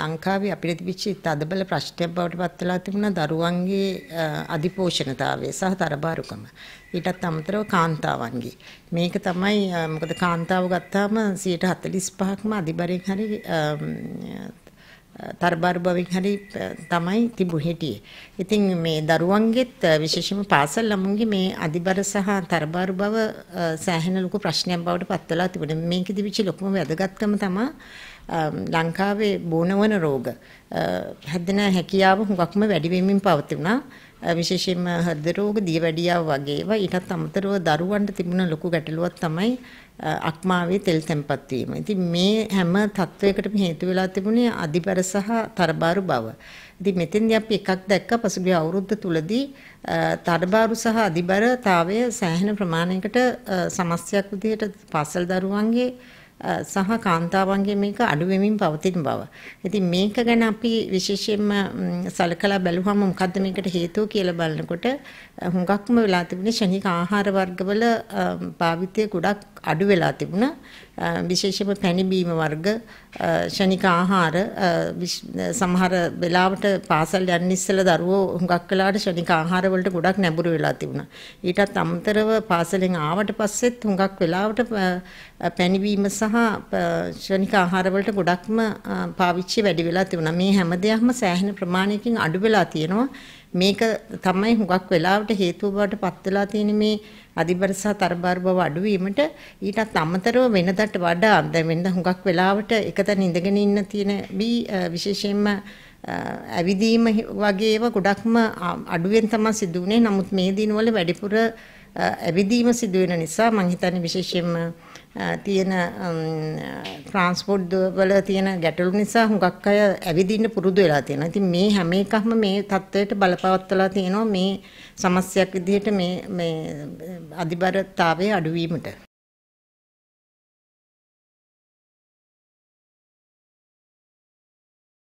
ලංකාවේ අපිට තිබිච්ච තදබල ප්‍රශ්නයක් බවට පත් වෙලා තිබුණා දරුවන්ගේ අධිපෝෂණතාවය සහ තරබාරුකම. ඊටත් අමතරව කාන්තාවන්ගේ. මේක තමයි මොකද කාන්තාව ගත්තාම 145%ක්ම අධිබරෙන් හරි තරබාරු බවින් හරි තමයි තිබු හිටියේ. ඉතින් මේ දරුවන්ගෙත් විශේෂම පාසල් ළමුන්ගේ මේ අධිබර සහ තරබාරු බව සෑහෙන ලොකු ප්‍රශ්නයක් බවට පත් වෙලා තිබුණා. මේකෙදි විචි ලොකුම වැදගත්කම තමයි ලංකාවේ බෝනවන රෝග හැදෙන හැකියාව හුඟක්ම වැඩි වෙමින් පවතිනවා. විශේෂයෙන්ම හෘද රෝග, දියවැඩියාව වගේ ඒවා ඊටත් අමතරව දරුවන්ට තිබුණ ලොකු ගැටලුවක් තමයි අක්මාවේ තෙල් තැම්පත් වීම. ඉතින් මේ හැම තත්වයකටම හේතු වෙලා තිබුණේ අධිපර සහ තරබාරු බව. ඉතින් මෙතෙන්දී අපි එකක් දැක්කා පසුගිය අවුරුද්ද තුලදී තරබාරු සහ අධිබරතාවය සෑහෙන ප්‍රමාණයකට සමස්යක් විදිහට පාසල් දරුවන්ගේ සහ කාන්තාවන්ගේ මේක අඩු වෙමින් පවතින බව. ඉතින් මේක ගැන අපි විශේෂයෙන්ම සලකලා බැලුවම මොකද්ද මේකට හේතුව කියලා බලනකොට හුඟක්ම වෙලා තිබුණේ ශනික ආහාර වර්ගවල භාවිතය ගොඩක් අඩු වෙලා තිබුණා විශේෂයෙන්ම පැණි බීම වර්ග ෂණික ආහාර සමහර වෙලාවට පාසල් යන්න ඉස්සෙල්ලා දරුවෝ හුඟක් වෙලාවට ෂණික ආහාර වලට ගොඩක් නැඹුරු වෙලා තිබුණා ඊටත් අමතරව පාසලෙන් ආවට පස්සෙත් හුඟක් වෙලාවට පැණි බීම සහ ෂණික ආහාර වලට ගොඩක්ම පාවිච්චි වැඩි වෙලා තිබුණා මේ හැම දෙයක්ම සෑහෙන ප්‍රමාණයකින් අඩු වෙලා තියෙනවා මේක තමයි හුඟක් වෙලාවට හේතුව බවට පත් වෙලා තියෙන මේ අධිබර සහ තරබාර බව අඩුවීමට ඊටත් අමතරව වෙනදට වඩා දැන් වෙනද හුඟක් වෙලාවට එකතන ඉඳගෙන ඉන්න තියෙන බී විශේෂයෙන්ම ඇවිදීම වගේ ඒවා ගොඩක්ම අඩුවෙන් තමයි සිදු වුනේ. නමුත් මේ දිනවල වැඩිපුර ඇවිදීම සිදු වෙන නිසා මම හිතන්නේ විශේෂයෙන්ම තියෙන ට්‍රාන්ස්පෝර්ට් වල තියෙන ගැටලු නිසා හුඟක් අය ඇවිදින්න පුරුදු වෙලා තියෙනවා. ඉතින් මේ හැම එකක්ම මේ தത്വයට බලපවත්ලා තියෙනවා මේ සමස්යක් විදිහට මේ මේ අධිබරතාවයේ අඩුවීමට.